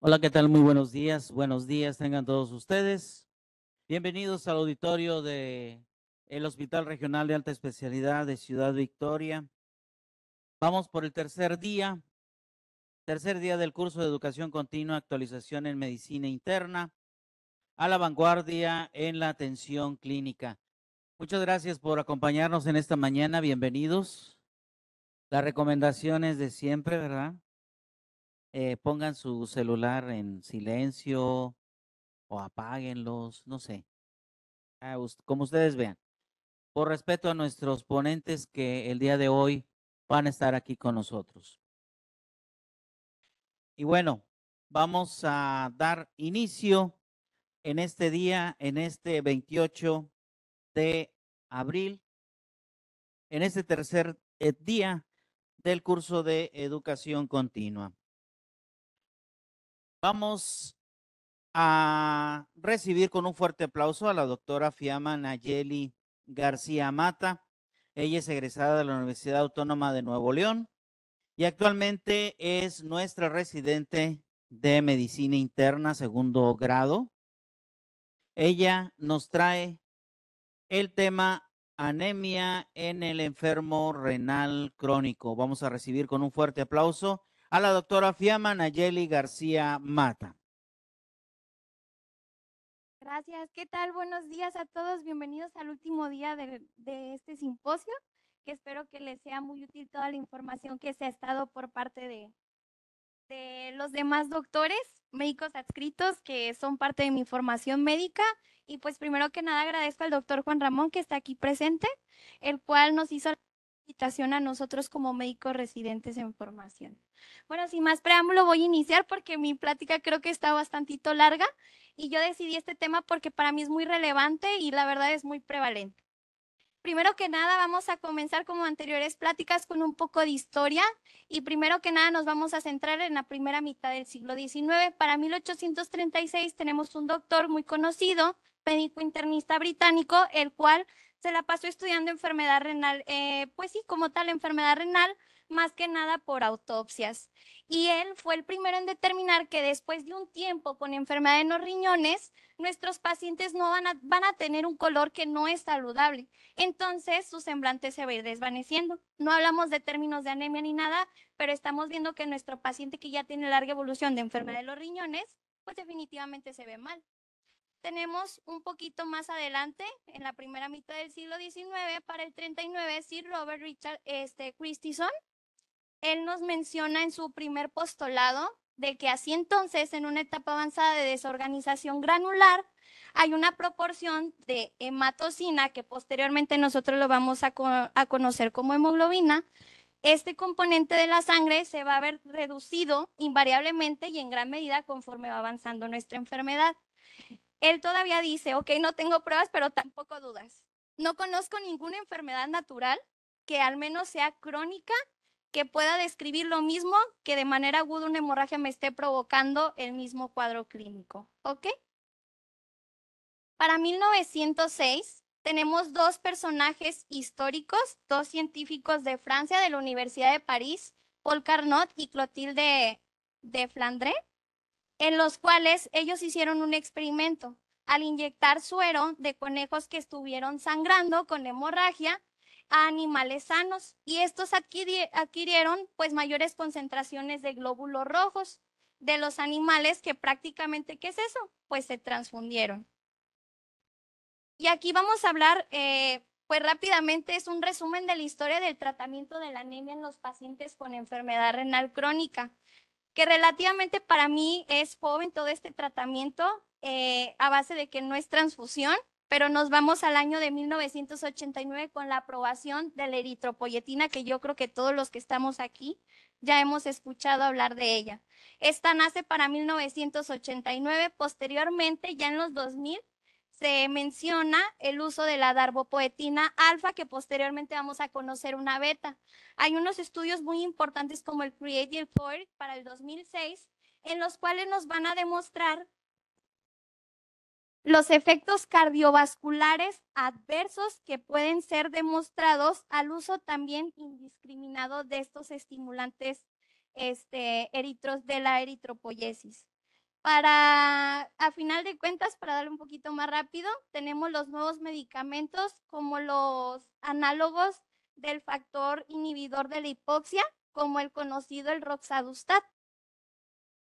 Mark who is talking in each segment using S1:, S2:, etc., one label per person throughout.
S1: Hola, ¿qué tal? Muy buenos días. Buenos días tengan todos ustedes. Bienvenidos al auditorio de el Hospital Regional de Alta Especialidad de Ciudad Victoria. Vamos por el tercer día, tercer día del curso de Educación Continua, actualización en medicina interna, a la vanguardia en la atención clínica. Muchas gracias por acompañarnos en esta mañana. Bienvenidos. La recomendación es de siempre, ¿verdad? Eh, pongan su celular en silencio o apáguenlos, no sé, ah, como ustedes vean. Por respeto a nuestros ponentes que el día de hoy van a estar aquí con nosotros. Y bueno, vamos a dar inicio en este día, en este 28 de abril, en este tercer eh, día del curso de educación continua. Vamos a recibir con un fuerte aplauso a la doctora Fiamma Nayeli García Mata. Ella es egresada de la Universidad Autónoma de Nuevo León y actualmente es nuestra residente de medicina interna segundo grado. Ella nos trae el tema anemia en el enfermo renal crónico. Vamos a recibir con un fuerte aplauso a la doctora Fiamma Nayeli García Mata.
S2: Gracias. ¿Qué tal? Buenos días a todos. Bienvenidos al último día de, este simposio, que espero que les sea muy útil toda la información que se ha estado por parte de, de los demás doctores, médicos adscritos que son parte de mi formación médica. Y pues primero que nada agradezco al doctor Juan Ramón que está aquí presente, el cual nos hizo invitación a nosotros como médicos residentes en formación. Bueno, sin más preámbulo voy a iniciar porque mi plática creo que está bastantito larga y yo decidí este tema porque para mí es muy relevante y la verdad es muy prevalente. Primero que nada vamos a comenzar como anteriores pláticas con un poco de historia y primero que nada nos vamos a centrar en la primera mitad del siglo XIX. Para 1836 tenemos un doctor muy conocido, médico internista británico, el cual se la pasó estudiando enfermedad renal, eh, pues sí, como tal, enfermedad renal, más que nada por autopsias. Y él fue el primero en determinar que después de un tiempo con enfermedad en los riñones, nuestros pacientes no van a, van a tener un color que no es saludable. Entonces su semblante se va a ir desvaneciendo. No hablamos de términos de anemia ni nada, pero estamos viendo que nuestro paciente que ya tiene larga evolución de enfermedad de los riñones, pues definitivamente se ve mal. Tenemos un poquito más adelante, en la primera mitad del siglo XIX, para el 39, Sir Robert Richard este, Christison. Él nos menciona en su primer postulado de que así entonces, en una etapa avanzada de desorganización granular, hay una proporción de hematocina, que posteriormente nosotros lo vamos a, a conocer como hemoglobina, este componente de la sangre se va a ver reducido invariablemente y en gran medida conforme va avanzando nuestra enfermedad él todavía dice, ok, no tengo pruebas, pero tampoco dudas. No conozco ninguna enfermedad natural que al menos sea crónica, que pueda describir lo mismo que de manera aguda una hemorragia me esté provocando el mismo cuadro clínico. ¿Ok? Para 1906 tenemos dos personajes históricos, dos científicos de Francia, de la Universidad de París, Paul Carnot y Clotilde de Flandre, en los cuales ellos hicieron un experimento. Al inyectar suero de conejos que estuvieron sangrando con hemorragia a animales sanos y estos adquirieron pues mayores concentraciones de glóbulos rojos de los animales que prácticamente, ¿qué es eso? Pues se transfundieron. Y aquí vamos a hablar eh, pues rápidamente es un resumen de la historia del tratamiento de la anemia en los pacientes con enfermedad renal crónica que relativamente para mí es joven todo este tratamiento eh, a base de que no es transfusión, pero nos vamos al año de 1989 con la aprobación de la eritropoyetina, que yo creo que todos los que estamos aquí ya hemos escuchado hablar de ella. Esta nace para 1989, posteriormente, ya en los 2000, se menciona el uso de la darbopoetina alfa, que posteriormente vamos a conocer una beta. Hay unos estudios muy importantes como el CREATE y para el 2006, en los cuales nos van a demostrar los efectos cardiovasculares adversos que pueden ser demostrados al uso también indiscriminado de estos estimulantes este, eritros de la eritropoyesis. Para, a final de cuentas, para darle un poquito más rápido, tenemos los nuevos medicamentos como los análogos del factor inhibidor de la hipoxia, como el conocido el roxadustat.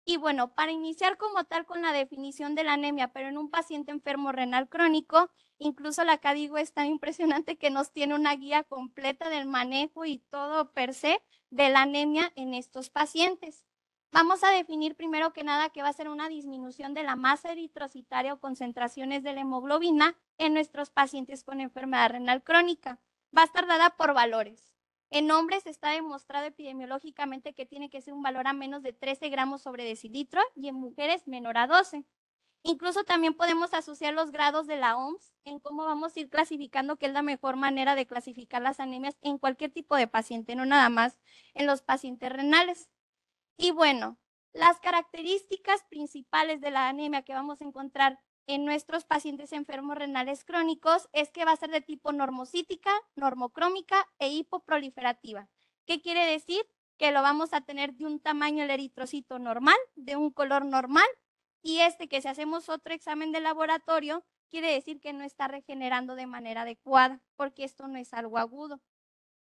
S2: Y bueno, para iniciar como tal con la definición de la anemia, pero en un paciente enfermo renal crónico, incluso la CADIGO es tan impresionante que nos tiene una guía completa del manejo y todo per se de la anemia en estos pacientes. Vamos a definir primero que nada que va a ser una disminución de la masa eritrocitaria o concentraciones de la hemoglobina en nuestros pacientes con enfermedad renal crónica. Va a estar dada por valores. En hombres está demostrado epidemiológicamente que tiene que ser un valor a menos de 13 gramos sobre decilitro y en mujeres menor a 12. Incluso también podemos asociar los grados de la OMS en cómo vamos a ir clasificando, que es la mejor manera de clasificar las anemias en cualquier tipo de paciente, no nada más en los pacientes renales. Y bueno, las características principales de la anemia que vamos a encontrar en nuestros pacientes enfermos renales crónicos es que va a ser de tipo normocítica, normocrómica e hipoproliferativa. ¿Qué quiere decir? Que lo vamos a tener de un tamaño el eritrocito normal, de un color normal, y este que si hacemos otro examen de laboratorio, quiere decir que no está regenerando de manera adecuada, porque esto no es algo agudo.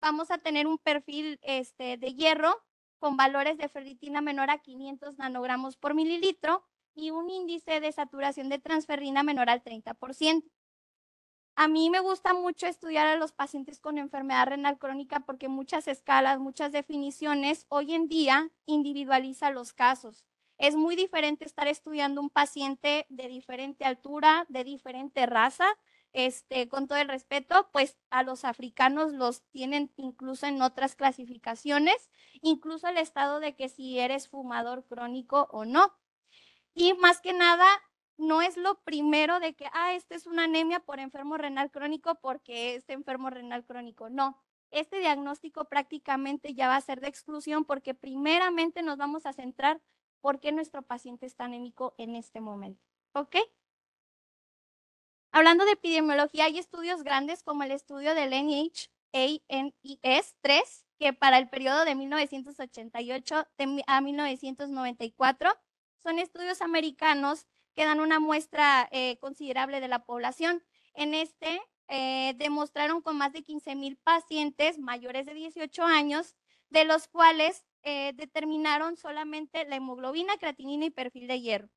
S2: Vamos a tener un perfil este, de hierro con valores de ferritina menor a 500 nanogramos por mililitro y un índice de saturación de transferrina menor al 30%. A mí me gusta mucho estudiar a los pacientes con enfermedad renal crónica porque muchas escalas, muchas definiciones hoy en día individualiza los casos. Es muy diferente estar estudiando un paciente de diferente altura, de diferente raza, este, con todo el respeto, pues a los africanos los tienen incluso en otras clasificaciones, incluso el estado de que si eres fumador crónico o no. Y más que nada, no es lo primero de que, ah, este es una anemia por enfermo renal crónico porque este enfermo renal crónico. No, este diagnóstico prácticamente ya va a ser de exclusión porque primeramente nos vamos a centrar por qué nuestro paciente está anémico en este momento. ¿Ok? Hablando de epidemiología, hay estudios grandes como el estudio del NHANIS 3, que para el periodo de 1988 a 1994 son estudios americanos que dan una muestra eh, considerable de la población. En este eh, demostraron con más de 15 mil pacientes mayores de 18 años, de los cuales eh, determinaron solamente la hemoglobina, creatinina y perfil de hierro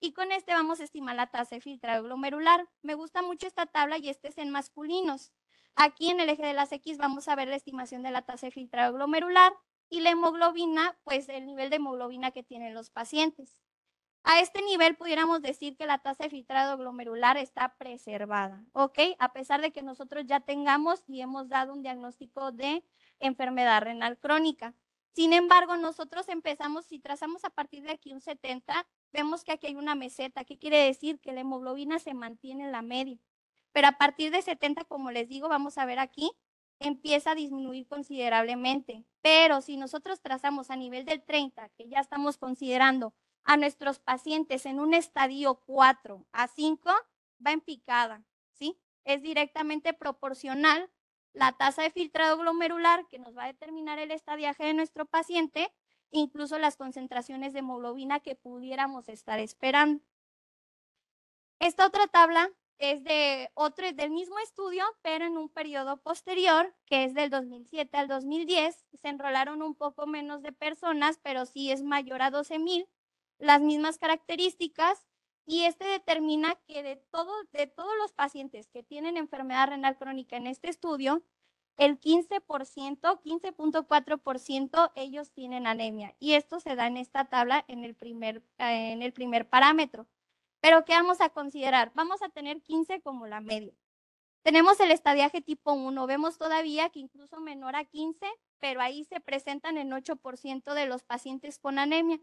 S2: y con este vamos a estimar la tasa de filtrado glomerular. Me gusta mucho esta tabla y este es en masculinos. Aquí en el eje de las X vamos a ver la estimación de la tasa de filtrado glomerular y la hemoglobina, pues el nivel de hemoglobina que tienen los pacientes. A este nivel pudiéramos decir que la tasa de filtrado glomerular está preservada, ¿ok? A pesar de que nosotros ya tengamos y hemos dado un diagnóstico de enfermedad renal crónica. Sin embargo, nosotros empezamos, si trazamos a partir de aquí un 70, vemos que aquí hay una meseta. ¿Qué quiere decir? Que la hemoglobina se mantiene en la media. Pero a partir de 70, como les digo, vamos a ver aquí, empieza a disminuir considerablemente. Pero si nosotros trazamos a nivel del 30, que ya estamos considerando a nuestros pacientes en un estadio 4 a 5, va en picada, ¿sí? Es directamente proporcional la tasa de filtrado glomerular que nos va a determinar el estadiaje de nuestro paciente, incluso las concentraciones de hemoglobina que pudiéramos estar esperando. Esta otra tabla es de otro del mismo estudio, pero en un periodo posterior, que es del 2007 al 2010, se enrolaron un poco menos de personas, pero sí es mayor a 12.000. Las mismas características, y este determina que de, de todos los pacientes que tienen enfermedad renal crónica en este estudio, el 15%, 15.4%, ellos tienen anemia. Y esto se da en esta tabla en el primer, eh, en el primer parámetro. Pero ¿qué vamos a considerar? Vamos a tener 15 como la media. Tenemos el estadiaje tipo 1, vemos todavía que incluso menor a 15, pero ahí se presentan en 8% de los pacientes con anemia.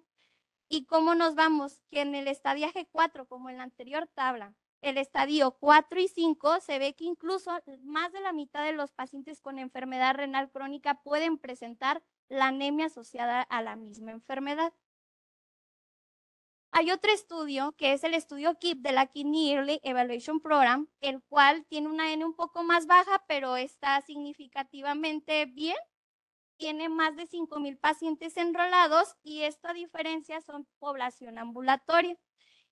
S2: ¿Y cómo nos vamos? Que en el estadiaje 4, como en la anterior tabla, el estadio 4 y 5 se ve que incluso más de la mitad de los pacientes con enfermedad renal crónica pueden presentar la anemia asociada a la misma enfermedad. Hay otro estudio que es el estudio KIP de la Kidney Early Evaluation Program, el cual tiene una N un poco más baja, pero está significativamente bien tiene más de 5.000 pacientes enrolados y esto a diferencia son población ambulatoria.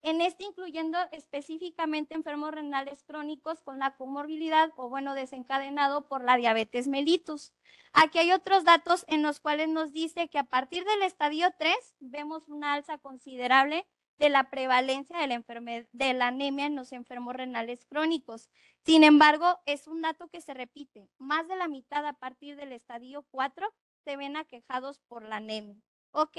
S2: En este incluyendo específicamente enfermos renales crónicos con la comorbilidad o bueno desencadenado por la diabetes mellitus. Aquí hay otros datos en los cuales nos dice que a partir del estadio 3 vemos una alza considerable de la prevalencia de la anemia en los enfermos renales crónicos, sin embargo, es un dato que se repite. Más de la mitad a partir del estadio 4 se ven aquejados por la anemia. ¿Ok?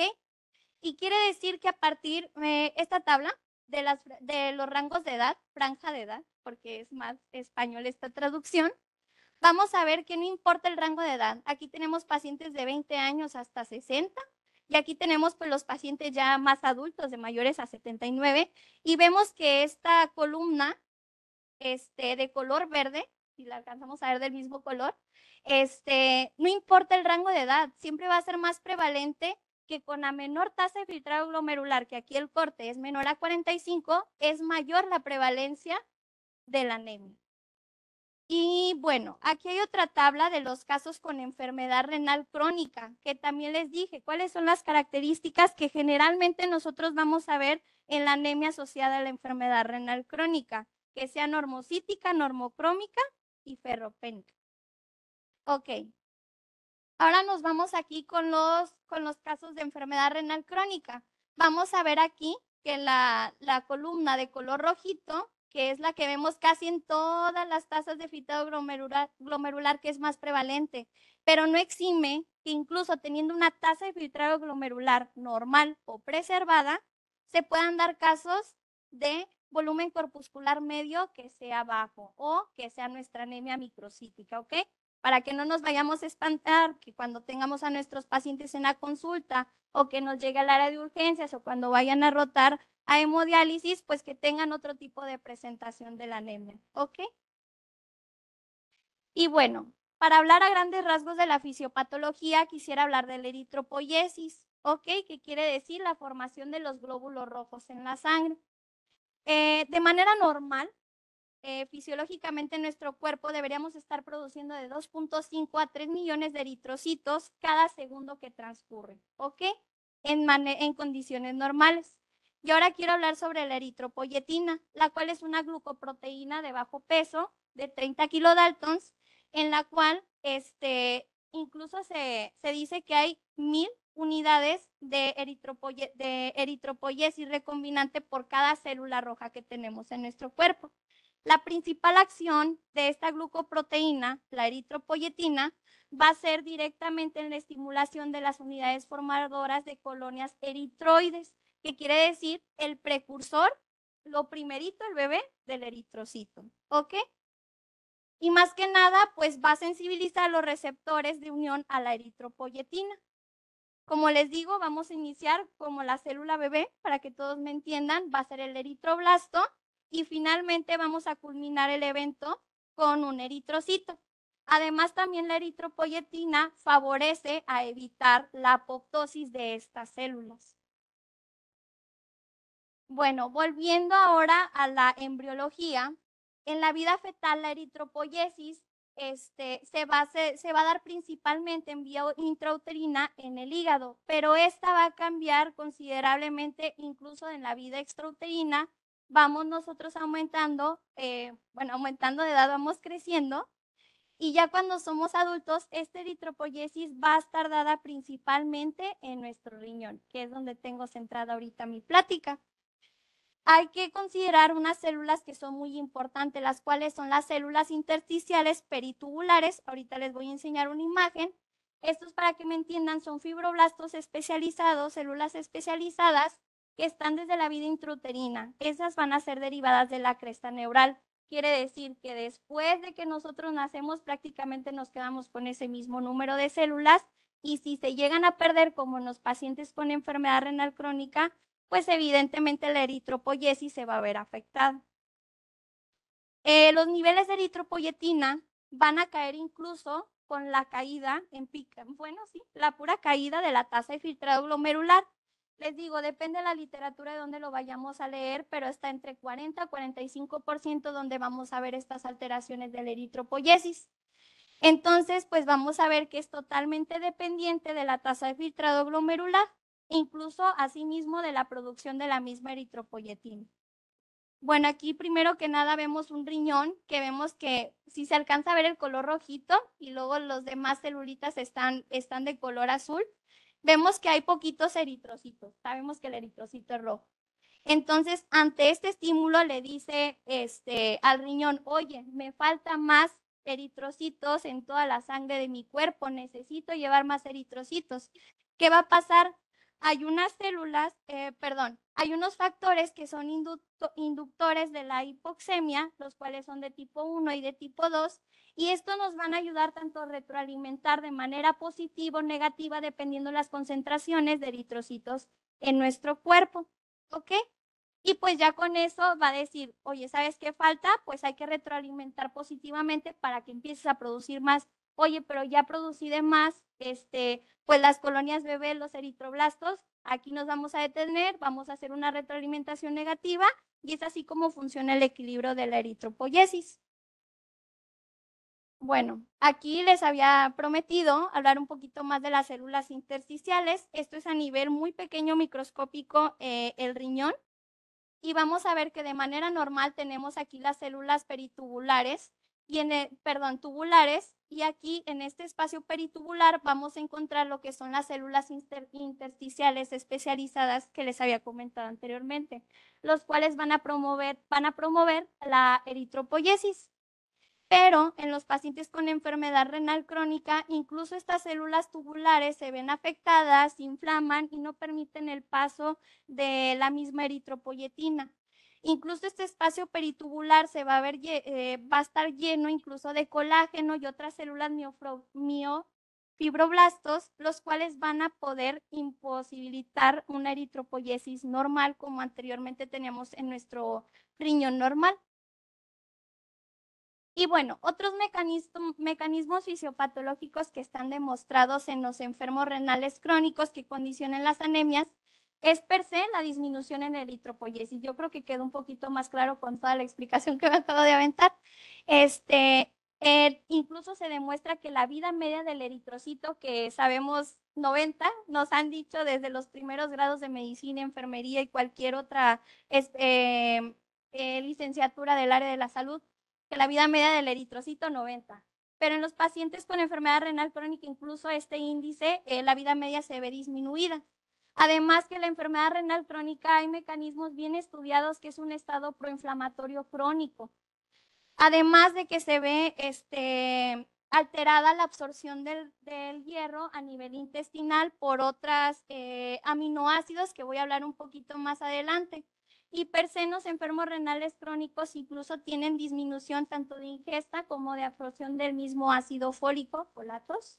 S2: Y quiere decir que a partir de eh, esta tabla de, de los rangos de edad, franja de edad, porque es más español esta traducción, vamos a ver que no importa el rango de edad. Aquí tenemos pacientes de 20 años hasta 60 y aquí tenemos pues los pacientes ya más adultos, de mayores a 79 y vemos que esta columna este, de color verde, si la alcanzamos a ver del mismo color, este, no importa el rango de edad, siempre va a ser más prevalente que con la menor tasa de filtrado glomerular, que aquí el corte es menor a 45, es mayor la prevalencia de la anemia. Y bueno, aquí hay otra tabla de los casos con enfermedad renal crónica, que también les dije cuáles son las características que generalmente nosotros vamos a ver en la anemia asociada a la enfermedad renal crónica que sea normocítica, normocrómica y ferropénica. Ok. Ahora nos vamos aquí con los, con los casos de enfermedad renal crónica. Vamos a ver aquí que la, columna de color rojito, que es la que vemos casi en todas las tasas de filtrado glomerular que es más prevalente, pero no exime que incluso teniendo una tasa de filtrado glomerular normal o preservada, se puedan dar casos de volumen corpuscular medio que sea bajo o que sea nuestra anemia microcítica, ¿ok? Para que no nos vayamos a espantar que cuando tengamos a nuestros pacientes en la consulta o que nos llegue al área de urgencias o cuando vayan a rotar a hemodiálisis, pues que tengan otro tipo de presentación de la anemia, ¿ok? Y bueno, para hablar a grandes rasgos de la fisiopatología, quisiera hablar de la eritropoiesis, ¿ok? Que quiere decir la formación de los glóbulos rojos en la sangre. Eh, de manera normal, eh, fisiológicamente nuestro cuerpo deberíamos estar produciendo de 2.5 a 3 millones de eritrocitos cada segundo que transcurre, ¿ok? En, condiciones normales. Y ahora quiero hablar sobre la eritropoyetina, la cual es una glucoproteína de bajo peso, de 30 kilodaltons, en la cual este, incluso se, se dice que hay mil unidades de, eritropoye de eritropoyesis recombinante por cada célula roja que tenemos en nuestro cuerpo. La principal acción de esta glucoproteína, la eritropoyetina, va a ser directamente en la estimulación de las unidades formadoras de colonias eritroides, que quiere decir el precursor, lo primerito, el bebé del eritrocito, ¿ok? Y más que nada, pues va a sensibilizar los receptores de unión a la eritropoyetina. Como les digo, vamos a iniciar como la célula bebé, para que todos me entiendan, va a ser el eritroblasto y finalmente vamos a culminar el evento con un eritrocito. Además, también la eritropoyetina favorece a evitar la apoptosis de estas células. Bueno, volviendo ahora a la embriología, en la vida fetal la eritropoyesis este, se, va, se, va a dar principalmente en vía intrauterina en el hígado, pero esta va a cambiar considerablemente incluso en la vida extrauterina. Vamos nosotros aumentando, eh, bueno, aumentando de edad, vamos creciendo. Y ya cuando somos adultos, esta eritropoyesis va a estar dada principalmente en nuestro riñón, que es donde tengo centrada ahorita mi plática hay que considerar unas células que son muy importantes, las cuales son las células intersticiales peritubulares. Ahorita les voy a enseñar una imagen. Estos, para que me entiendan, son fibroblastos especializados, células especializadas que están desde la vida intruterina. Esas van a ser derivadas de la cresta neural. Quiere decir que después de que nosotros nacemos, prácticamente nos quedamos con ese mismo número de células y si se llegan a perder, como en los pacientes con enfermedad renal crónica, pues evidentemente la eritropoyesis se va a ver afectada. Eh, los niveles de eritropoyetina van a caer incluso con la caída en pica, bueno, sí, la pura caída de la tasa de filtrado glomerular. Les digo, depende de la literatura de donde lo vayamos a leer, pero está entre 40 a 45% donde vamos a ver estas alteraciones de la eritropoyesis. Entonces, pues vamos a ver que es totalmente dependiente de la tasa de filtrado glomerular incluso asimismo de la producción de la misma eritropoyetina. Bueno, aquí primero que nada vemos un riñón que vemos que si se alcanza a ver el color rojito y luego los demás celulitas están, están de color azul, vemos que hay poquitos eritrocitos. Sabemos que el eritrocito es rojo. Entonces, ante este estímulo le dice este, al riñón, oye, me falta más eritrocitos en toda la sangre de mi cuerpo, necesito llevar más eritrocitos. ¿Qué va a pasar? hay unas células, eh, perdón, hay unos factores que son inductores de la hipoxemia, los cuales son de tipo 1 y de tipo 2, y estos nos van a ayudar tanto a retroalimentar de manera positiva o negativa dependiendo las concentraciones de eritrocitos en nuestro cuerpo, ¿ok? Y pues ya con eso va a decir, oye, ¿sabes qué falta? Pues hay que retroalimentar positivamente para que empieces a producir más oye, pero ya producí de más, este, pues las colonias bebé, los eritroblastos, aquí nos vamos a detener, vamos a hacer una retroalimentación negativa y es así como funciona el equilibrio de la eritropoyesis. Bueno, aquí les había prometido hablar un poquito más de las células intersticiales. Esto es a nivel muy pequeño, microscópico, eh, el riñón. Y vamos a ver que de manera normal tenemos aquí las células peritubulares, y e, perdón, tubulares, y aquí en este espacio peritubular vamos a encontrar lo que son las células intersticiales especializadas que les había comentado anteriormente, los cuales van a promover, van a promover la eritropoyesis. Pero en los pacientes con enfermedad renal crónica, incluso estas células tubulares se ven afectadas, inflaman y no permiten el paso de la misma eritropoyetina. Incluso este espacio peritubular se va a ver, eh, va a estar lleno incluso de colágeno y otras células miofibroblastos, los cuales van a poder imposibilitar una eritropoyesis normal como anteriormente teníamos en nuestro riñón normal. Y bueno, otros mecanismos fisiopatológicos que están demostrados en los enfermos renales crónicos que condicionan las anemias es per se la disminución en eritropoyesis. Yo creo que quedó un poquito más claro con toda la explicación que me acabo de aventar. Este, eh, incluso se demuestra que la vida media del eritrocito, que sabemos 90, nos han dicho desde los primeros grados de medicina, enfermería y cualquier otra eh, eh, licenciatura del área de la salud, que la vida media del eritrocito 90. Pero en los pacientes con enfermedad renal crónica, incluso este índice, la vida media se ve disminuida. Además que la enfermedad renal crónica hay mecanismos bien estudiados que es un estado proinflamatorio crónico. Además de que se ve este, alterada la absorción del, hierro a nivel intestinal por otras eh, aminoácidos que voy a hablar un poquito más adelante. Y enfermos renales crónicos incluso tienen disminución tanto de ingesta como de absorción del mismo ácido fólico, colatos.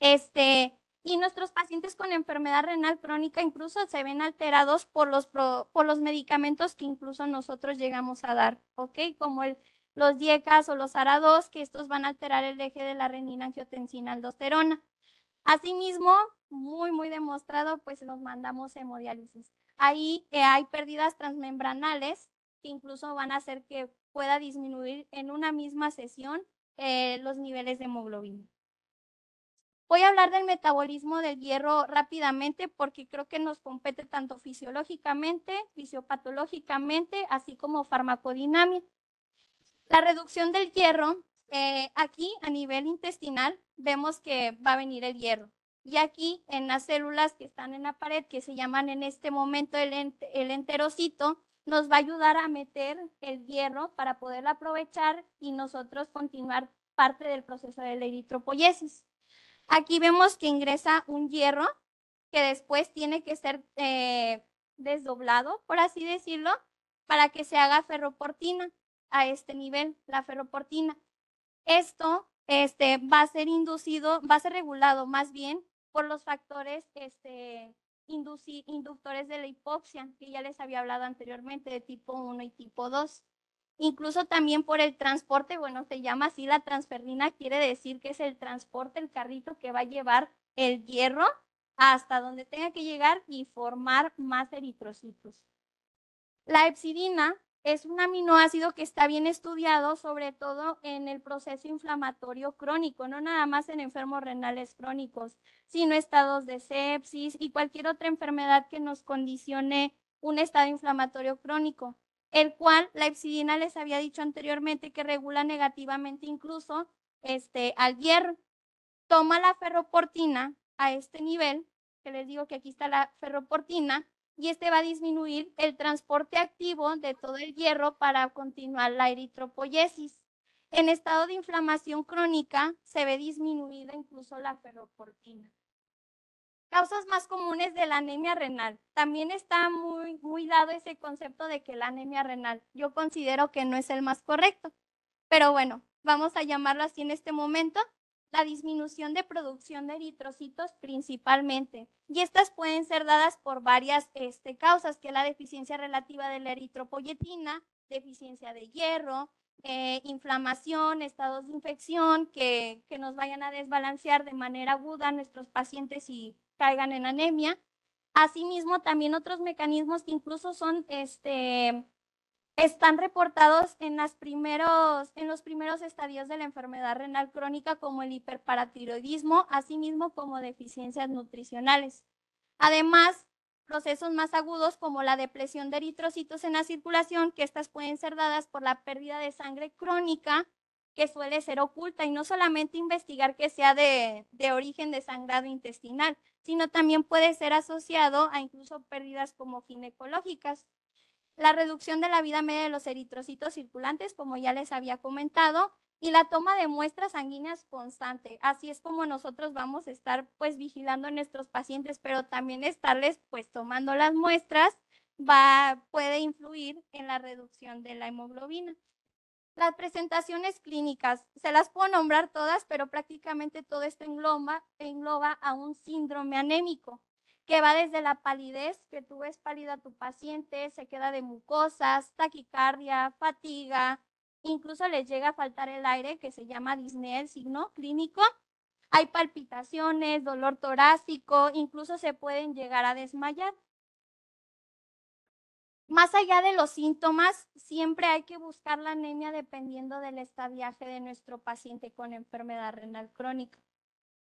S2: Este, y nuestros pacientes con enfermedad renal crónica incluso se ven alterados por los, por los medicamentos que incluso nosotros llegamos a dar, ¿ok? Como los diecas o los arados, que estos van a alterar el eje de la renina angiotensina aldosterona. Asimismo, muy, muy demostrado, pues los mandamos hemodiálisis. Ahí eh, hay pérdidas transmembranales que incluso van a hacer que pueda disminuir en una misma sesión eh, los niveles de hemoglobina. Voy a hablar del metabolismo del hierro rápidamente porque creo que nos compete tanto fisiológicamente, fisiopatológicamente, así como farmacodinámica. La reducción del hierro, eh, aquí a nivel intestinal vemos que va a venir el hierro. Y aquí en las células que están en la pared, que se llaman en este momento el, el enterocito, nos va a ayudar a meter el hierro para poder aprovechar y nosotros continuar parte del proceso de la eritropoyesis. Aquí vemos que ingresa un hierro que después tiene que ser eh, desdoblado, por así decirlo, para que se haga ferroportina a este nivel, la ferroportina. Esto este, va a ser inducido, va a ser regulado más bien por los factores este, inductores de la hipoxia, que ya les había hablado anteriormente, de tipo 1 y tipo 2 incluso también por el transporte, bueno, se llama así la transferrina, quiere decir que es el transporte, el carrito que va a llevar el hierro hasta donde tenga que llegar y formar más eritrocitos. La epsidina es un aminoácido que está bien estudiado, sobre todo en el proceso inflamatorio crónico, no nada más en enfermos renales crónicos, sino estados de sepsis y cualquier otra enfermedad que nos condicione un estado inflamatorio crónico el cual la epsidina les había dicho anteriormente que regula negativamente incluso este, al hierro. Toma la ferroportina a este nivel, que les digo que aquí está la ferroportina, y este va a disminuir el transporte activo de todo el hierro para continuar la eritropoyesis. En estado de inflamación crónica se ve disminuida incluso la ferroportina. Causas más comunes de la anemia renal. También está muy, dado ese concepto de que la anemia renal, yo considero que no es el más correcto, pero bueno, vamos a llamarlo así en este momento, la disminución de producción de eritrocitos principalmente. Y estas pueden ser dadas por varias este, causas, que la deficiencia relativa de la eritropoyetina, deficiencia de hierro, eh, inflamación, estados de infección, que, que nos vayan a desbalancear de manera aguda nuestros pacientes y caigan en anemia. Asimismo, también otros mecanismos que incluso son, este, están reportados en, las primeros, en los primeros estadios de la enfermedad renal crónica, como el hiperparatiroidismo, asimismo como deficiencias nutricionales. Además, procesos más agudos como la depresión de eritrocitos en la circulación, que estas pueden ser dadas por la pérdida de sangre crónica, que suele ser oculta y no solamente investigar que sea de, origen de sangrado intestinal, sino también puede ser asociado a incluso pérdidas como ginecológicas. La reducción de la vida media de los eritrocitos circulantes, como ya les había comentado, y la toma de muestras sanguíneas constante. Así es como nosotros vamos a estar pues vigilando a nuestros pacientes, pero también estarles pues tomando las muestras va, puede influir en la reducción de la hemoglobina. Las presentaciones clínicas, se las puedo nombrar todas, pero prácticamente todo esto engloba, a un síndrome anémico, que va desde la palidez, que tú ves pálida a tu paciente, se queda de mucosas, taquicardia, fatiga, incluso les llega a faltar el aire, que se llama disnea, el signo clínico. Hay palpitaciones, dolor torácico, incluso se pueden llegar a desmayar más allá de los síntomas, siempre hay que buscar la anemia dependiendo del estadiaje de nuestro paciente con enfermedad renal crónica.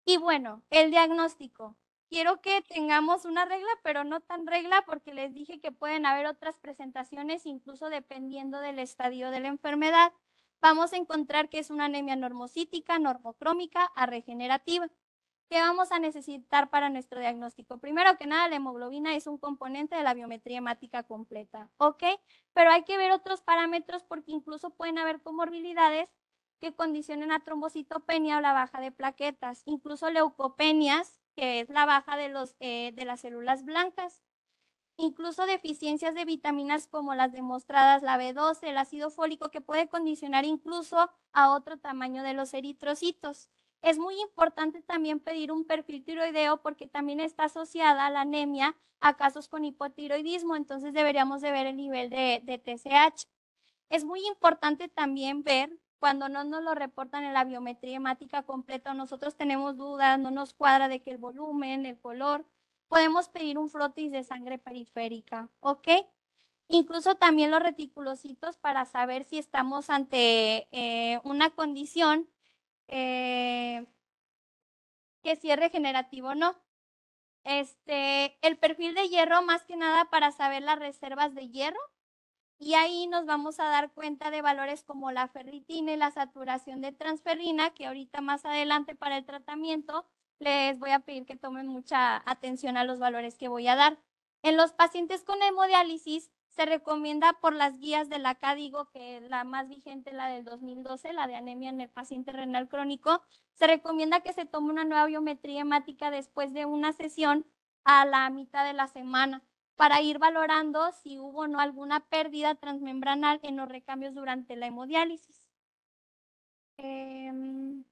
S2: Y bueno, el diagnóstico. Quiero que tengamos una regla, pero no tan regla, porque les dije que pueden haber otras presentaciones, incluso dependiendo del estadio de la enfermedad. Vamos a encontrar que es una anemia normocítica, normocrómica, a regenerativa. ¿Qué vamos a necesitar para nuestro diagnóstico? Primero que nada, la hemoglobina es un componente de la biometría hemática completa, ¿ok? Pero hay que ver otros parámetros porque incluso pueden haber comorbilidades que condicionen a trombocitopenia o la baja de plaquetas, incluso leucopenias, que es la baja de, los, eh, de las células blancas, incluso deficiencias de vitaminas como las demostradas, la B12, el ácido fólico, que puede condicionar incluso a otro tamaño de los eritrocitos. Es muy importante también pedir un perfil tiroideo porque también está asociada a la anemia a casos con hipotiroidismo, entonces deberíamos de ver el nivel de, de TSH. Es muy importante también ver cuando no nos lo reportan en la biometría hemática completa, nosotros tenemos dudas, no nos cuadra de que el volumen, el color, podemos pedir un frotis de sangre periférica, ¿ok? Incluso también los reticulocitos para saber si estamos ante eh, una condición eh, que si es regenerativo o no. Este, el perfil de hierro más que nada para saber las reservas de hierro y ahí nos vamos a dar cuenta de valores como la ferritina y la saturación de transferrina que ahorita más adelante para el tratamiento les voy a pedir que tomen mucha atención a los valores que voy a dar. En los pacientes con hemodiálisis se recomienda por las guías de la CADIGO, que es la más vigente, la del 2012, la de anemia en el paciente renal crónico, se recomienda que se tome una nueva biometría hemática después de una sesión a la mitad de la semana para ir valorando si hubo o no alguna pérdida transmembranal en los recambios durante la hemodiálisis. Em,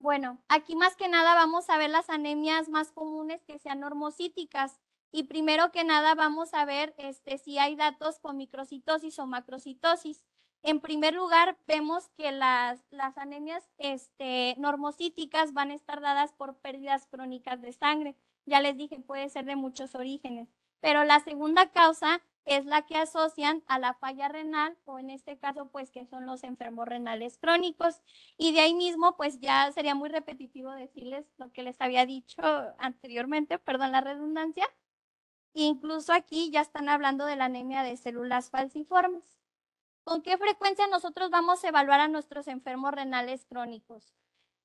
S2: bueno, aquí más que nada vamos a ver las anemias más comunes que sean normocíticas. Y primero que nada vamos a ver este, si hay datos con microcitosis o macrocitosis. En primer lugar, vemos que las, anemias este, normocíticas van a estar dadas por pérdidas crónicas de sangre. Ya les dije, puede ser de muchos orígenes. Pero la segunda causa es la que asocian a la falla renal o en este caso pues que son los enfermos renales crónicos y de ahí mismo pues ya sería muy repetitivo decirles lo que les había dicho anteriormente, perdón la redundancia. Incluso aquí ya están hablando de la anemia de células falciformes. ¿Con qué frecuencia nosotros vamos a evaluar a nuestros enfermos renales crónicos?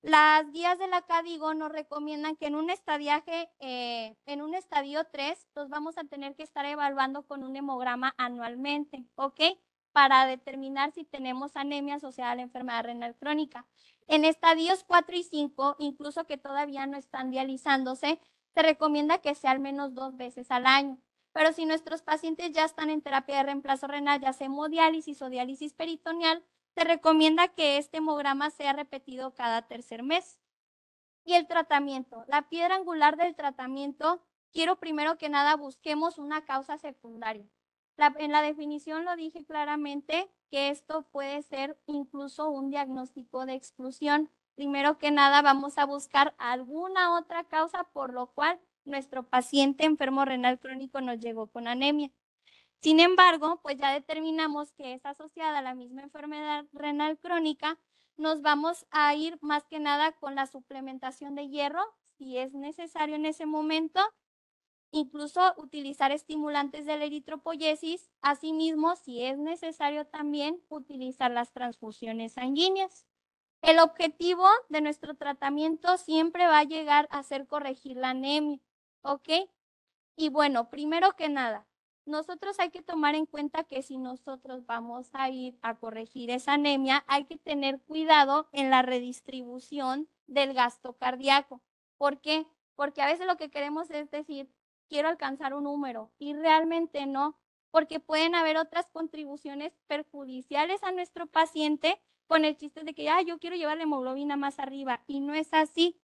S2: Las guías de la Cadigo nos recomiendan que en un estadiaje, eh, en un estadio 3, los vamos a tener que estar evaluando con un hemograma anualmente, ¿ok? Para determinar si tenemos anemia asociada a la enfermedad renal crónica. En estadios 4 y 5, incluso que todavía no están dializándose, se recomienda que sea al menos dos veces al año. Pero si nuestros pacientes ya están en terapia de reemplazo renal, ya sea hemodiálisis o diálisis peritoneal, se recomienda que este hemograma sea repetido cada tercer mes. Y el tratamiento. La piedra angular del tratamiento, quiero primero que nada busquemos una causa secundaria. en la definición lo dije claramente que esto puede ser incluso un diagnóstico de exclusión. Primero que nada vamos a buscar alguna otra causa por lo cual nuestro paciente enfermo renal crónico nos llegó con anemia. Sin embargo, pues ya determinamos que es asociada a la misma enfermedad renal crónica, nos vamos a ir más que nada con la suplementación de hierro, si es necesario en ese momento, incluso utilizar estimulantes de la eritropoyesis, asimismo, si es necesario también utilizar las transfusiones sanguíneas. El objetivo de nuestro tratamiento siempre va a llegar a ser corregir la anemia, ¿ok? Y bueno, primero que nada, nosotros hay que tomar en cuenta que si nosotros vamos a ir a corregir esa anemia, hay que tener cuidado en la redistribución del gasto cardíaco. ¿Por qué? Porque a veces lo que queremos es decir, quiero alcanzar un número y realmente no, porque pueden haber otras contribuciones perjudiciales a nuestro paciente con el chiste de que, ah, yo quiero llevar la hemoglobina más arriba y no es así.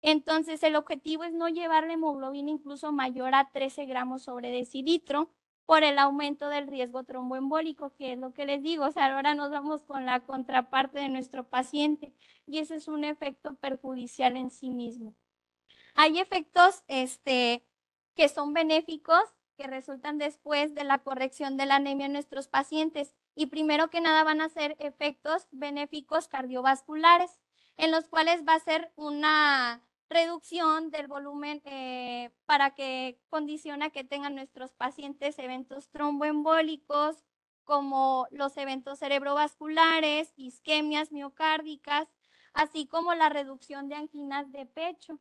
S2: Entonces, el objetivo es no llevar la hemoglobina incluso mayor a 13 gramos sobre decilitro, por el aumento del riesgo tromboembólico, que es lo que les digo, o sea, ahora nos vamos con la contraparte de nuestro paciente y ese es un efecto perjudicial en sí mismo. Hay efectos este, que son benéficos que resultan después de la corrección de la anemia en nuestros pacientes y primero que nada van a ser efectos benéficos cardiovasculares, en los cuales va a ser una reducción del volumen eh, para que condiciona que tengan nuestros pacientes eventos tromboembólicos, como los eventos cerebrovasculares, isquemias miocárdicas, así como la reducción de anginas de pecho.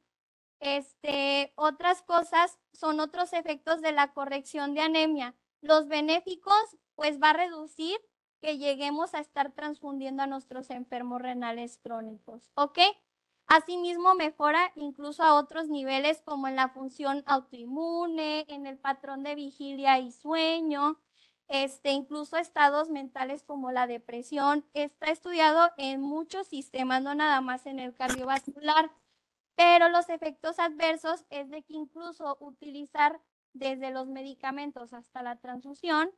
S2: Este, otras cosas son otros efectos de la corrección de anemia. Los benéficos, pues va a reducir que lleguemos a estar transfundiendo a nuestros enfermos renales crónicos, ¿ok? Asimismo, mejora incluso a otros niveles como en la función autoinmune, en el patrón de vigilia y sueño, este, incluso estados mentales como la depresión. Está estudiado en muchos sistemas, no nada más en el cardiovascular, pero los efectos adversos es de que incluso utilizar desde los medicamentos hasta la transfusión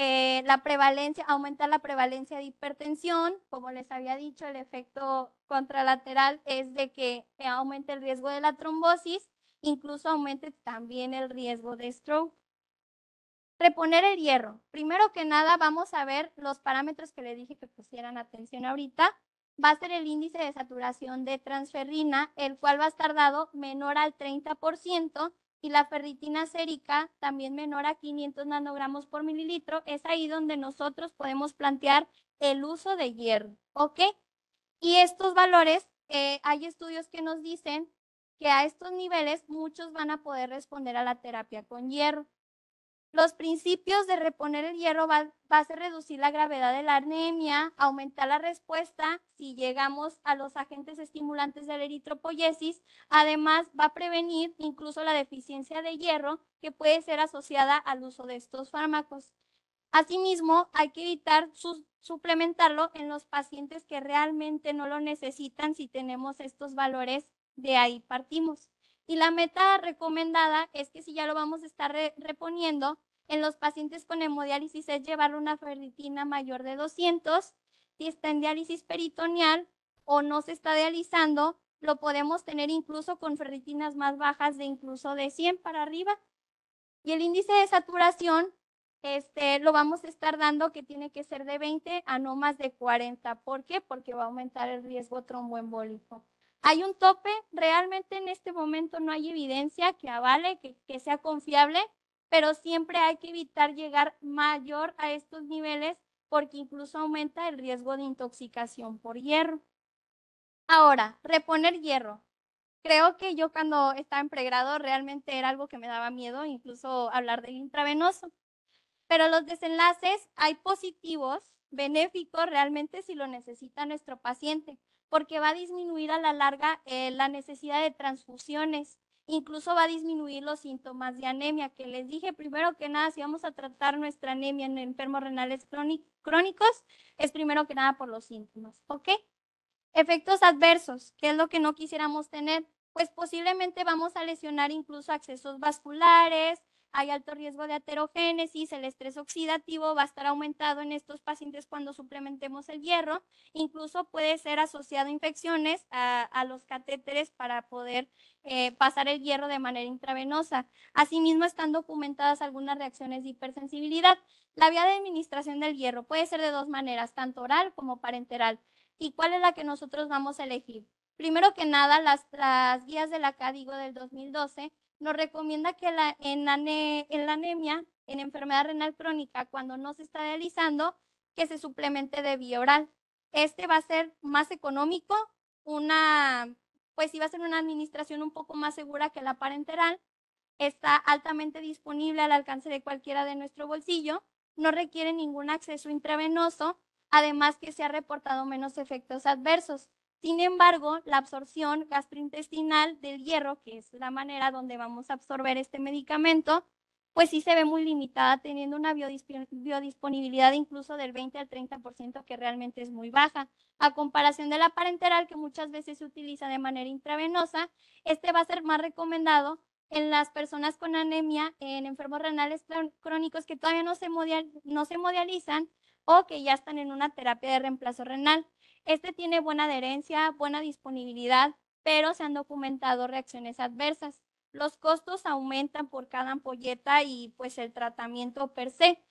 S2: eh, la prevalencia, aumenta la prevalencia de hipertensión, como les había dicho, el efecto contralateral es de que aumenta el riesgo de la trombosis, incluso aumente también el riesgo de stroke. Reponer el hierro. Primero que nada, vamos a ver los parámetros que les dije que pusieran atención ahorita. Va a ser el índice de saturación de transferrina, el cual va a estar dado menor al 30% y la ferritina sérica también menor a 500 nanogramos por mililitro, es ahí donde nosotros podemos plantear el uso de hierro, ¿ok? Y estos valores, eh, hay estudios que nos dicen que a estos niveles muchos van a poder responder a la terapia con hierro. Los principios de reponer el hierro va, a ser reducir la gravedad de la anemia, aumentar la respuesta si llegamos a los agentes estimulantes de la eritropoyesis. Además, va a prevenir incluso la deficiencia de hierro que puede ser asociada al uso de estos fármacos. Asimismo, hay que evitar suplementarlo en los pacientes que realmente no lo necesitan si tenemos estos valores, de ahí partimos. Y la meta recomendada es que si ya lo vamos a estar reponiendo, en los pacientes con hemodiálisis es llevar una ferritina mayor de 200. Si está en diálisis peritoneal o no se está dializando, lo podemos tener incluso con ferritinas más bajas de incluso de 100 para arriba. Y el índice de saturación este, lo vamos a estar dando que tiene que ser de 20 a no más de 40. ¿Por qué? Porque va a aumentar el riesgo tromboembólico. ¿Hay un tope? Realmente en este momento no hay evidencia que avale, que, sea confiable, pero siempre hay que evitar llegar mayor a estos niveles porque incluso aumenta el riesgo de intoxicación por hierro. Ahora, reponer hierro. Creo que yo cuando estaba en pregrado realmente era algo que me daba miedo, incluso hablar del intravenoso. Pero los desenlaces hay positivos, benéficos realmente si lo necesita nuestro paciente porque va a disminuir a la larga eh, la necesidad de transfusiones. Incluso va a disminuir los síntomas de anemia, que les dije primero que nada, si vamos a tratar nuestra anemia en enfermos renales crónicos, es primero que nada por los síntomas, ¿ok? Efectos adversos, ¿qué es lo que no quisiéramos tener, pues posiblemente vamos a lesionar incluso accesos vasculares, hay alto riesgo de aterogénesis, el estrés oxidativo va a estar aumentado en estos pacientes cuando suplementemos el hierro, incluso puede ser asociado a infecciones a, los catéteres para poder eh, pasar el hierro de manera intravenosa. Asimismo, están documentadas algunas reacciones de hipersensibilidad. La vía de administración del hierro puede ser de dos maneras, tanto oral como parenteral. ¿Y cuál es la que nosotros vamos a elegir? Primero que nada, las, las guías de la del 2012 nos recomienda que en, la anemia, en enfermedad renal crónica, cuando no se está realizando, que se suplemente de vía oral. Este va a ser más económico, una, pues sí va a ser una administración un poco más segura que la parenteral, está altamente disponible al alcance de cualquiera de nuestro bolsillo, no requiere ningún acceso intravenoso, además que se ha reportado menos efectos adversos. Sin embargo, la absorción gastrointestinal del hierro, que es la manera donde vamos a absorber este medicamento, pues sí se ve muy limitada, teniendo una biodisponibilidad incluso del 20 al 30%, que realmente es muy baja. A comparación de la parenteral, que muchas veces se utiliza de manera intravenosa, este va a ser más recomendado en las personas con anemia, en enfermos renales crónicos que todavía no se, no se o que ya están en una terapia de reemplazo renal. Este tiene buena adherencia, buena disponibilidad, pero se han documentado reacciones adversas. Los costos aumentan por cada ampolleta y pues el tratamiento per se.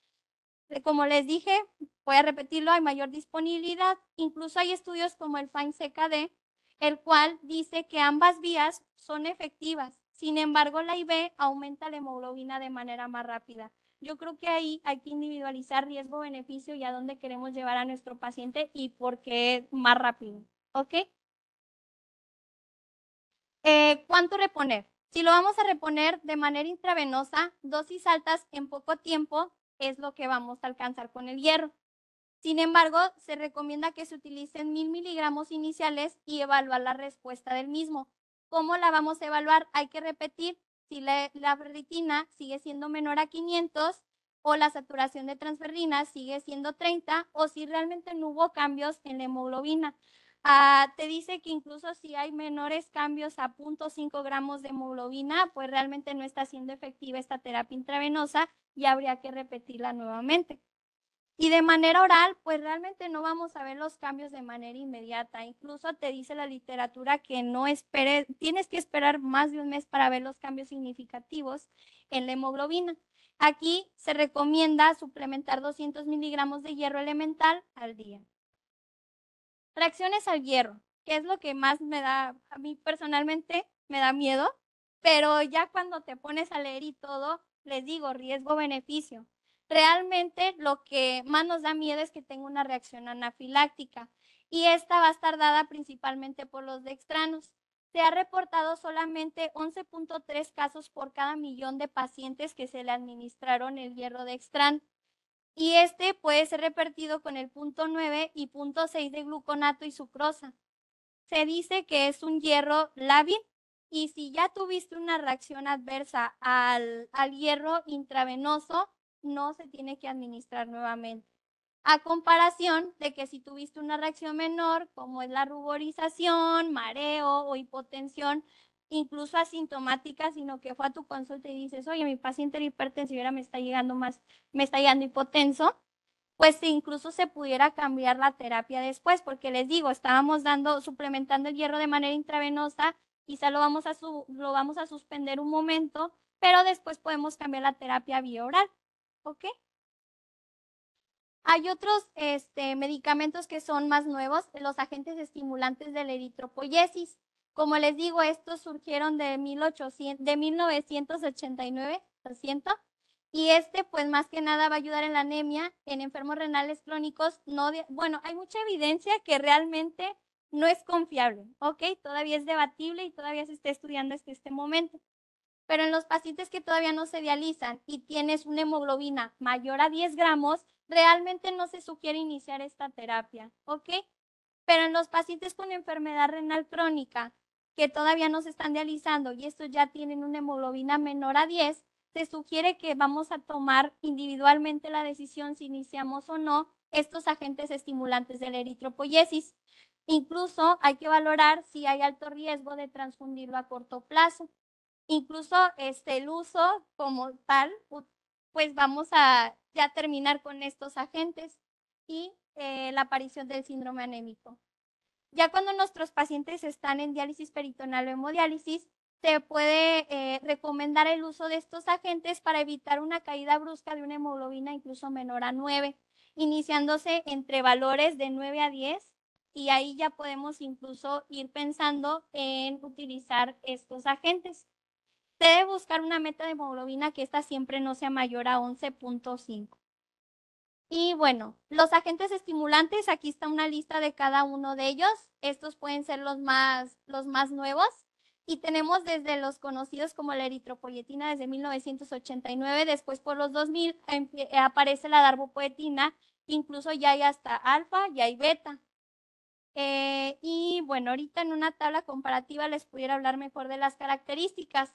S2: Eh, como les dije, voy a repetirlo, hay mayor disponibilidad. Incluso hay estudios como el FINE-CKD, el cual dice que ambas vías son efectivas. Sin embargo, la IB aumenta la hemoglobina de manera más rápida. Yo creo que ahí hay que individualizar riesgo-beneficio y a dónde queremos llevar a nuestro paciente y por qué más rápido. ¿Ok? Eh, ¿Cuánto reponer? Si lo vamos a reponer de manera intravenosa, dosis altas en poco tiempo es lo que vamos a alcanzar con el hierro. Sin embargo, se recomienda que se utilicen mil miligramos iniciales y evaluar la respuesta del mismo. ¿Cómo la vamos a evaluar? Hay que repetir si la, ferritina sigue siendo menor a 500 o la saturación de transferrina sigue siendo 30 o si realmente no hubo cambios en la hemoglobina. Ah, te dice que incluso si hay menores cambios a 0.5 gramos de hemoglobina, pues realmente no está siendo efectiva esta terapia intravenosa y habría que repetirla nuevamente. Y de manera oral, pues realmente no vamos a ver los cambios de manera inmediata. Incluso te dice la literatura que no esperes, tienes que esperar más de un mes para ver los cambios significativos en la hemoglobina. Aquí se recomienda suplementar 200 miligramos de hierro elemental al día. Reacciones al hierro, que es lo que más me da, a mí personalmente me da miedo, pero ya cuando te pones a leer y todo, les digo riesgo-beneficio Realmente lo que más nos da miedo es que tenga una reacción anafiláctica y esta va a estar dada principalmente por los dextranos. Se ha reportado solamente 11.3 casos por cada millón de pacientes que se le administraron el hierro dextran. Y este puede ser repartido con el punto 9 y punto 6 de gluconato y sucrosa. Se dice que es un hierro lábil y si ya tuviste una reacción adversa al, al hierro intravenoso, no se tiene que administrar nuevamente. A comparación de que si tuviste una reacción menor, como es la ruborización, mareo o hipotensión, incluso asintomática, sino que fue a tu consulta y dices, oye, mi paciente era hipertensión, me está llegando más, me está llegando hipotenso, pues incluso se pudiera cambiar la terapia después, porque les digo, estábamos dando, suplementando el hierro de manera intravenosa, quizá lo vamos a, lo vamos a suspender un momento, pero después podemos cambiar la terapia vía ¿ok? Hay otros este, medicamentos que son más nuevos, los agentes estimulantes de la eritropoyesis. Como les digo, estos surgieron de, 1800, de 1989, y este, pues más que nada, va a ayudar en la anemia, en enfermos renales crónicos. No bueno, hay mucha evidencia que realmente no es confiable, ¿ok? Todavía es debatible y todavía se está estudiando hasta este momento. Pero en los pacientes que todavía no se dializan y tienes una hemoglobina mayor a 10 gramos, realmente no se sugiere iniciar esta terapia, ¿ok? Pero en los pacientes con enfermedad renal crónica que todavía no se están dializando y estos ya tienen una hemoglobina menor a 10, se sugiere que vamos a tomar individualmente la decisión si iniciamos o no estos agentes estimulantes de la eritropoyesis. Incluso hay que valorar si hay alto riesgo de transfundirlo a corto plazo incluso este, el uso como tal, pues vamos a ya terminar con estos agentes y eh, la aparición del síndrome anémico. Ya cuando nuestros pacientes están en diálisis peritonal o hemodiálisis, se puede eh, recomendar el uso de estos agentes para evitar una caída brusca de una hemoglobina incluso menor a 9, iniciándose entre valores de 9 a 10 y ahí ya podemos incluso ir pensando en utilizar estos agentes debe buscar una meta de hemoglobina que esta siempre no sea mayor a 11.5. Y bueno, los agentes estimulantes, aquí está una lista de cada uno de ellos. Estos pueden ser los más, los más nuevos. Y tenemos desde los conocidos como la eritropoyetina desde 1989, después por los 2000 aparece la darbopoetina, incluso ya hay hasta alfa ya hay beta. Eh, y bueno, ahorita en una tabla comparativa les pudiera hablar mejor de las características.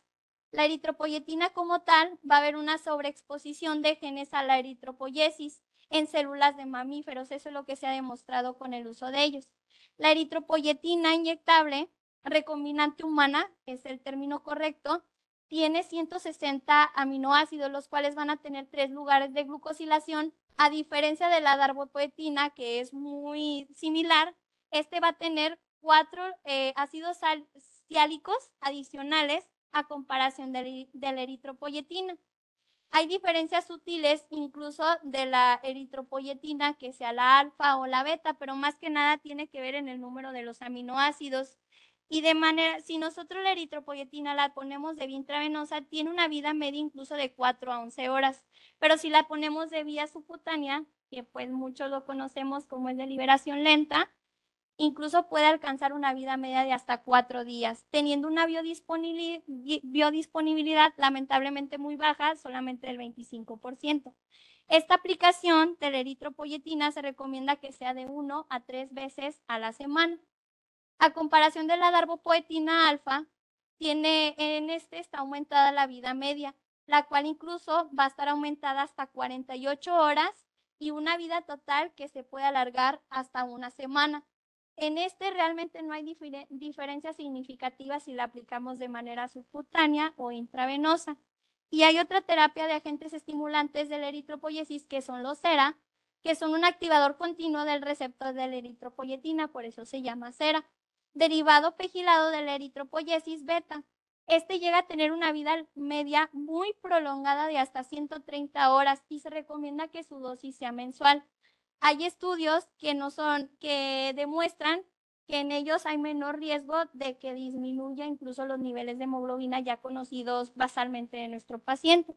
S2: La eritropoyetina como tal va a haber una sobreexposición de genes a la eritropoyesis en células de mamíferos, eso es lo que se ha demostrado con el uso de ellos. La eritropoyetina inyectable recombinante humana, que es el término correcto, tiene 160 aminoácidos, los cuales van a tener tres lugares de glucosilación, a diferencia de la darbopoetina, que es muy similar, este va a tener cuatro eh, ácidos ciálicos adicionales a comparación de la eritropoyetina. Hay diferencias sutiles incluso de la eritropoyetina, que sea la alfa o la beta, pero más que nada tiene que ver en el número de los aminoácidos. Y de manera, si nosotros la eritropoyetina la ponemos de vía intravenosa, tiene una vida media incluso de 4 a 11 horas. Pero si la ponemos de vía subcutánea, que pues muchos lo conocemos como es de liberación lenta, Incluso puede alcanzar una vida media de hasta cuatro días, teniendo una biodisponibilidad lamentablemente muy baja, solamente del 25%. Esta aplicación eritropoyetina se recomienda que sea de 1 a 3 veces a la semana. A comparación de la darbopoetina alfa, tiene, en este está aumentada la vida media, la cual incluso va a estar aumentada hasta 48 horas y una vida total que se puede alargar hasta una semana. En este realmente no hay diferencias significativas si la aplicamos de manera subcutánea o intravenosa. Y hay otra terapia de agentes estimulantes de la eritropoyesis que son los CERA, que son un activador continuo del receptor de la eritropoyetina, por eso se llama CERA, derivado pegilado de la eritropoyesis beta. Este llega a tener una vida media muy prolongada de hasta 130 horas y se recomienda que su dosis sea mensual hay estudios que no son, que demuestran que en ellos hay menor riesgo de que disminuya incluso los niveles de hemoglobina ya conocidos basalmente de nuestro paciente.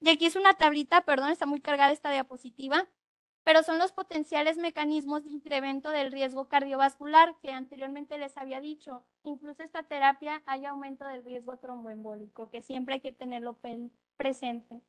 S2: Y aquí es una tablita, perdón, está muy cargada esta diapositiva, pero son los potenciales mecanismos de incremento del riesgo cardiovascular que anteriormente les había dicho. Incluso esta terapia hay aumento del riesgo tromboembólico, que siempre hay que tenerlo presente.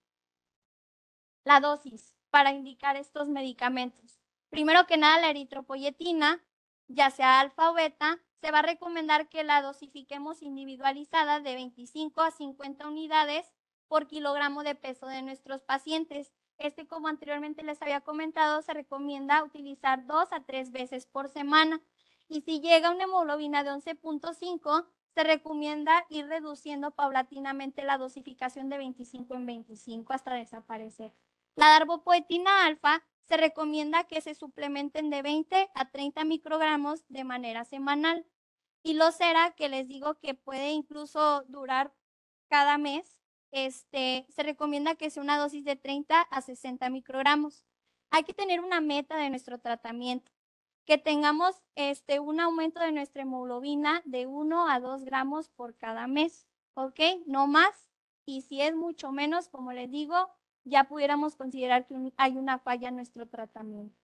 S2: La dosis para indicar estos medicamentos. Primero que nada, la eritropoyetina, ya sea alfa o beta, se va a recomendar que la dosifiquemos individualizada de 25 a 50 unidades por kilogramo de peso de nuestros pacientes. Este, como anteriormente les había comentado, se recomienda utilizar dos a tres veces por semana. Y si llega una hemoglobina de 11.5, se recomienda ir reduciendo paulatinamente la dosificación de 25 en 25 hasta desaparecer. La darbopoetina alfa se recomienda que se suplementen de 20 a 30 microgramos de manera semanal. Y lo será que les digo que puede incluso durar cada mes, este, se recomienda que sea una dosis de 30 a 60 microgramos. Hay que tener una meta de nuestro tratamiento, que tengamos este, un aumento de nuestra hemoglobina de 1 a 2 gramos por cada mes, ¿ok? No más. Y si es mucho menos, como les digo, ya pudiéramos considerar que hay una falla en nuestro tratamiento.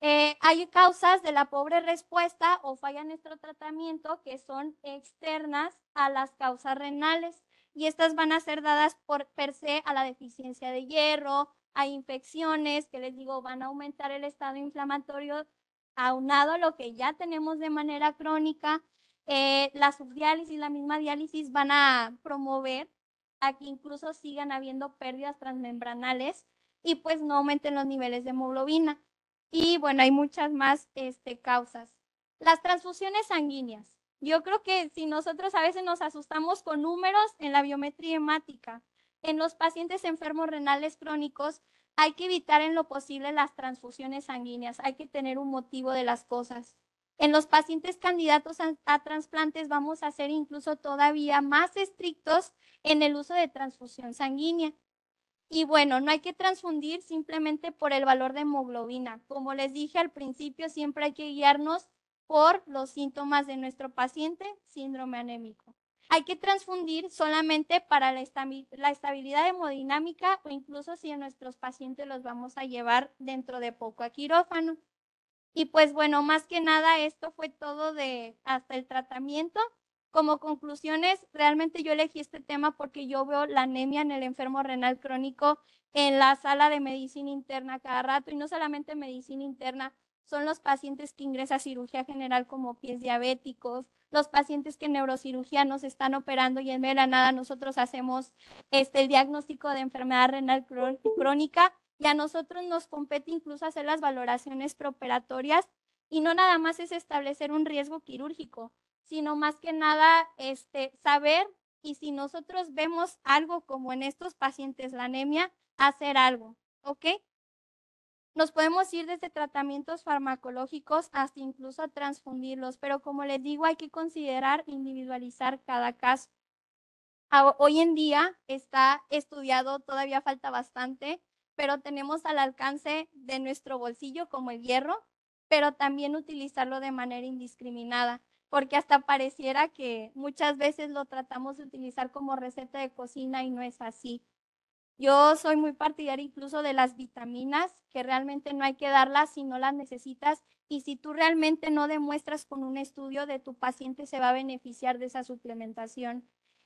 S2: Eh, hay causas de la pobre respuesta o falla en nuestro tratamiento que son externas a las causas renales y estas van a ser dadas por per se a la deficiencia de hierro, a infecciones que les digo van a aumentar el estado inflamatorio aunado a lo que ya tenemos de manera crónica. Eh, la subdiálisis, la misma diálisis van a promover a que incluso sigan habiendo pérdidas transmembranales y pues no aumenten los niveles de hemoglobina. Y bueno, hay muchas más este, causas. Las transfusiones sanguíneas. Yo creo que si nosotros a veces nos asustamos con números en la biometría hemática, en los pacientes enfermos renales crónicos hay que evitar en lo posible las transfusiones sanguíneas, hay que tener un motivo de las cosas. En los pacientes candidatos a, trasplantes vamos a ser incluso todavía más estrictos en el uso de transfusión sanguínea. Y bueno, no hay que transfundir simplemente por el valor de hemoglobina. Como les dije al principio, siempre hay que guiarnos por los síntomas de nuestro paciente, síndrome anémico. Hay que transfundir solamente para la estabilidad hemodinámica o incluso si a nuestros pacientes los vamos a llevar dentro de poco a quirófano. Y pues bueno, más que nada esto fue todo de hasta el tratamiento. Como conclusiones, realmente yo elegí este tema porque yo veo la anemia en el enfermo renal crónico en la sala de medicina interna cada rato y no solamente medicina interna, son los pacientes que ingresan a cirugía general como pies diabéticos, los pacientes que neurocirugía nos están operando y en vez nada nosotros hacemos este, el diagnóstico de enfermedad renal crónica y a nosotros nos compete incluso hacer las valoraciones prooperatorias y no nada más es establecer un riesgo quirúrgico, sino más que nada este, saber y si nosotros vemos algo como en estos pacientes la anemia, hacer algo, ¿ok? Nos podemos ir desde tratamientos farmacológicos hasta incluso a transfundirlos, pero como les digo, hay que considerar individualizar cada caso. Ah, hoy en día está estudiado, todavía falta bastante, pero tenemos al alcance de nuestro bolsillo como el hierro, pero también utilizarlo de manera indiscriminada, porque hasta pareciera que muchas veces lo tratamos de utilizar como receta de cocina y no es así. Yo soy muy partidaria incluso de las vitaminas, que realmente no hay que darlas si no las necesitas y si tú realmente no demuestras con un estudio de tu paciente se va a beneficiar de esa suplementación.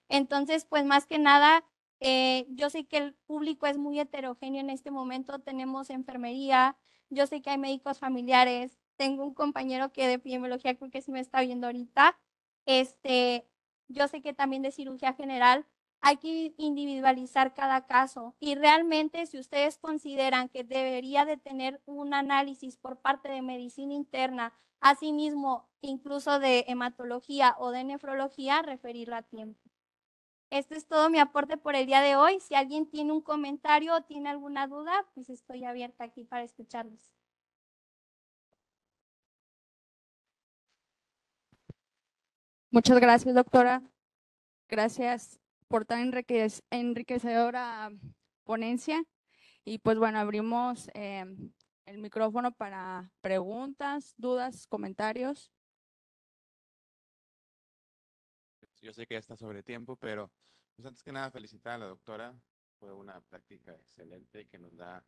S2: Entonces, pues más que nada, eh, yo sé que el público es muy heterogéneo en este momento, tenemos enfermería, yo sé que hay médicos familiares, tengo un compañero que de epidemiología creo que sí me está viendo ahorita, este, yo sé que también de cirugía general, hay que individualizar cada caso y realmente si ustedes consideran que debería de tener un análisis por parte de medicina interna, asimismo incluso de hematología o de nefrología, referirlo a tiempo. Este es todo mi aporte por el día de hoy. Si alguien tiene un comentario o tiene alguna duda, pues estoy abierta aquí para escucharlos.
S1: Muchas gracias,
S2: doctora. Gracias por tan enriquecedora ponencia. Y pues bueno, abrimos eh, el micrófono para
S1: preguntas, dudas, comentarios. yo sé que ya está sobre tiempo, pero pues, antes que nada felicitar a la doctora. Fue una práctica excelente que nos da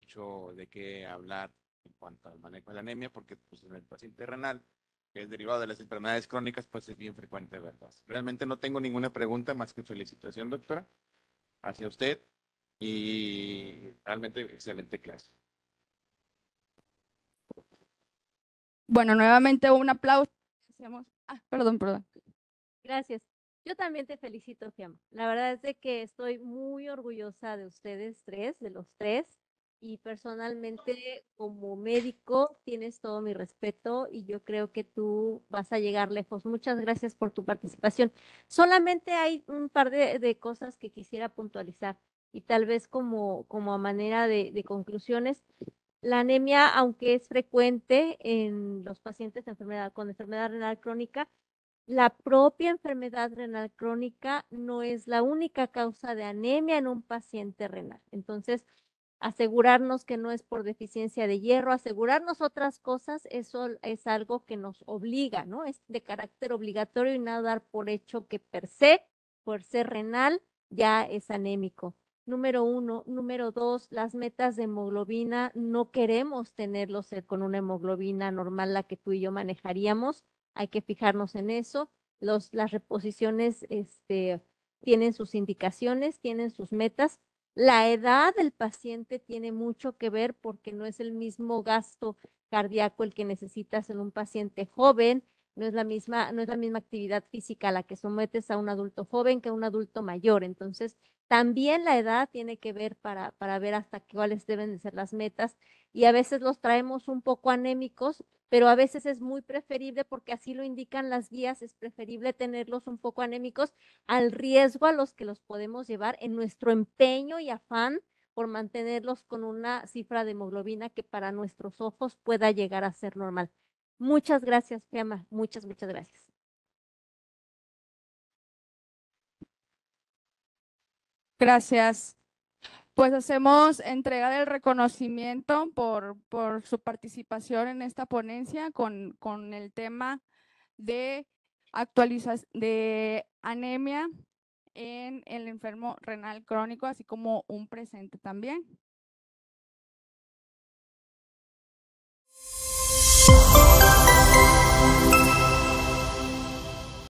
S1: mucho de qué hablar en cuanto al manejo de la anemia, porque pues, en el paciente renal, que es derivado de las enfermedades crónicas, pues es bien frecuente ¿verdad? Realmente no tengo ninguna pregunta más que felicitación, doctora, hacia usted y realmente excelente clase. Bueno, nuevamente un aplauso. Ah, perdón, perdón.
S3: Gracias. Yo también te felicito, Fiamma. La verdad es de que estoy muy orgullosa de ustedes tres, de los tres. Y personalmente, como médico, tienes todo mi respeto y yo creo que tú vas a llegar lejos. Muchas gracias por tu participación. Solamente hay un par de, cosas que quisiera puntualizar y tal vez como, como a manera de, de conclusiones. La anemia, aunque es frecuente en los pacientes de enfermedad, con enfermedad renal crónica, la propia enfermedad renal crónica no es la única causa de anemia en un paciente renal. Entonces, asegurarnos que no es por deficiencia de hierro, asegurarnos otras cosas, eso es algo que nos obliga, ¿no? Es de carácter obligatorio y nada dar por hecho que per se, por ser renal, ya es anémico. Número uno. Número dos, las metas de hemoglobina, no queremos tenerlos eh, con una hemoglobina normal, la que tú y yo manejaríamos hay que fijarnos en eso. Los, las reposiciones este, tienen sus indicaciones, tienen sus metas. La edad del paciente tiene mucho que ver porque no es el mismo gasto cardíaco el que necesitas en un paciente joven no es la misma, no es la misma actividad física a la que sometes a un adulto joven que a un adulto mayor. Entonces, también la edad tiene que ver para, para ver hasta cuáles deben ser las metas y a veces los traemos un poco anémicos, pero a veces es muy preferible, porque así lo indican las guías, es preferible tenerlos un poco anémicos al riesgo a los que los podemos llevar en nuestro empeño y afán por mantenerlos con una cifra de hemoglobina que para nuestros ojos pueda llegar a ser normal. Muchas gracias, Fiamma. Muchas, muchas gracias. Gracias.
S2: Pues hacemos entrega del reconocimiento por, su participación en esta ponencia con, con el tema de de anemia en el enfermo renal crónico, así como un
S1: presente también.